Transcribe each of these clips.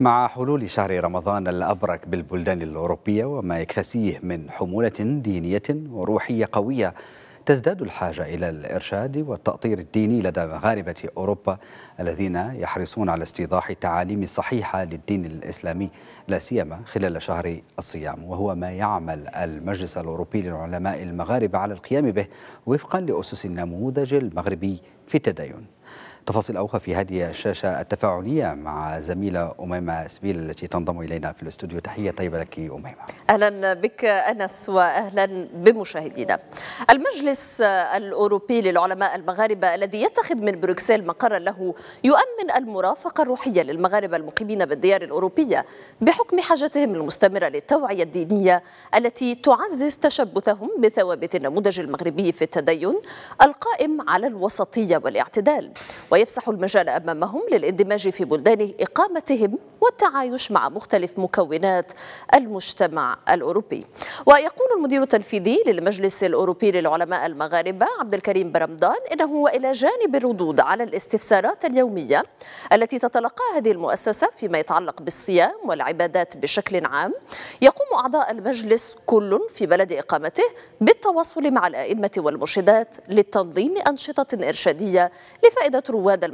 مع حلول شهر رمضان الأبرك بالبلدان الأوروبية وما يكتسيه من حمولة دينية وروحية قوية تزداد الحاجة إلى الإرشاد والتأطير الديني لدى مغاربة أوروبا الذين يحرصون على استيضاح التعاليم الصحيحة للدين الإسلامي لا سيما خلال شهر الصيام وهو ما يعمل المجلس الأوروبي للعلماء المغاربة على القيام به وفقا لأسس النموذج المغربي في التدين تفاصيل أخرى في هذه الشاشة التفاعلية مع زميلة أميمة سبيل التي تنضم إلينا في الاستوديو تحية طيبة لك أميمة أهلا بك أنس وأهلا بمشاهدينا المجلس الأوروبي للعلماء المغاربة الذي يتخذ من بروكسل مقرا له يؤمن المرافقة الروحية للمغاربة المقيمين بالديار الأوروبية بحكم حاجتهم المستمرة للتوعية الدينية التي تعزز تشبثهم بثوابت النموذج المغربي في التدين القائم على الوسطية والاعتدال ويفسح المجال أمامهم للاندماج في بلدان إقامتهم والتعايش مع مختلف مكونات المجتمع الأوروبي ويقول المدير التنفيذي للمجلس الأوروبي للعلماء المغاربة عبد الكريم برمضان إنه وإلى جانب الردود على الاستفسارات اليومية التي تتلقاها هذه المؤسسة فيما يتعلق بالصيام والعبادات بشكل عام يقوم أعضاء المجلس كل في بلد إقامته بالتواصل مع الأئمة والمرشدات للتنظيم أنشطة إرشادية لفائدة رواد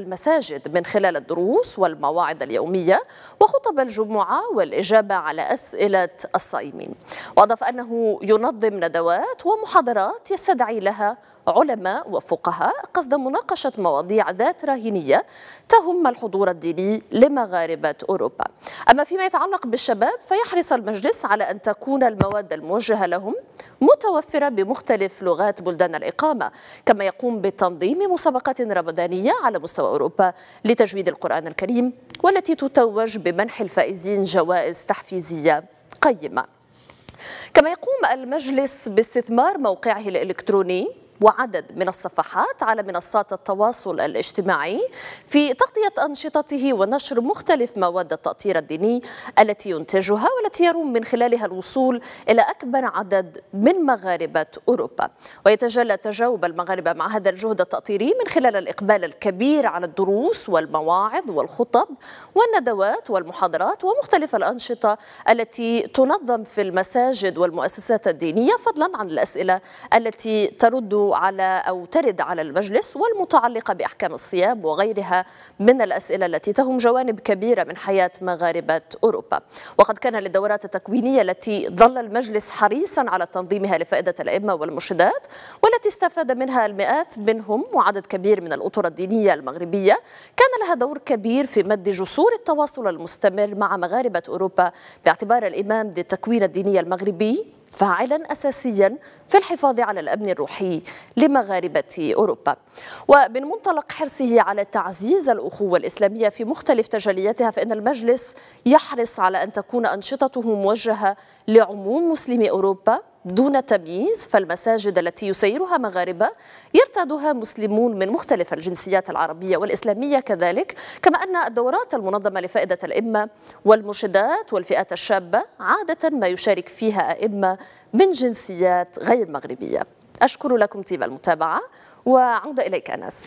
المساجد من خلال الدروس والمواعظ اليومية وخطب الجمعة والإجابة على أسئلة الصائمين وأضاف أنه ينظم ندوات ومحاضرات يستدعي لها علماء وفقهاء قصد مناقشة مواضيع ذات راهنية تهم الحضور الديني لمغاربة أوروبا أما فيما يتعلق بالشباب فيحرص المجلس على أن تكون المواد الموجهة لهم متوفرة بمختلف لغات بلدان الإقامة كما يقوم بتنظيم مسابقات رمضانية على مستوى أوروبا لتجويد القرآن الكريم والتي تتوج بمنح الفائزين جوائز تحفيزية قيمة كما يقوم المجلس باستثمار موقعه الإلكتروني وعدد من الصفحات على منصات التواصل الاجتماعي في تغطية أنشطته ونشر مختلف مواد التأطير الديني التي ينتجها والتي يروم من خلالها الوصول إلى أكبر عدد من مغاربة أوروبا ويتجلى تجاوب المغاربة مع هذا الجهد التأطيري من خلال الإقبال الكبير على الدروس والمواعظ والخطب والندوات والمحاضرات ومختلف الأنشطة التي تنظم في المساجد والمؤسسات الدينية فضلا عن الأسئلة التي ترد على أو ترد على المجلس والمتعلقة بأحكام الصيام وغيرها من الأسئلة التي تهم جوانب كبيرة من حياة مغاربة أوروبا وقد كان للدورات التكوينية التي ظل المجلس حريصا على تنظيمها لفائدة الأئمة والمرشدات والتي استفاد منها المئات منهم وعدد كبير من الأطر الدينية المغربية كان لها دور كبير في مد جسور التواصل المستمر مع مغاربة أوروبا باعتبار الإمام للتكوين الديني المغربي فاعلا أساسيا في الحفاظ على الأمن الروحي لمغاربة أوروبا ومن منطلق حرصه على تعزيز الأخوة الإسلامية في مختلف تجلياتها فإن المجلس يحرص على أن تكون أنشطته موجهة لعموم مسلمي أوروبا دون تمييز فالمساجد التي يسيرها مغاربة يرتادها مسلمون من مختلف الجنسيات العربية والإسلامية كذلك كما أن الدورات المنظمة لفائدة الأئمة والمرشدات والفئات الشابة عادة ما يشارك فيها أئمة من جنسيات غير مغربية أشكر لكم طيب المتابعة وعود إليك أنس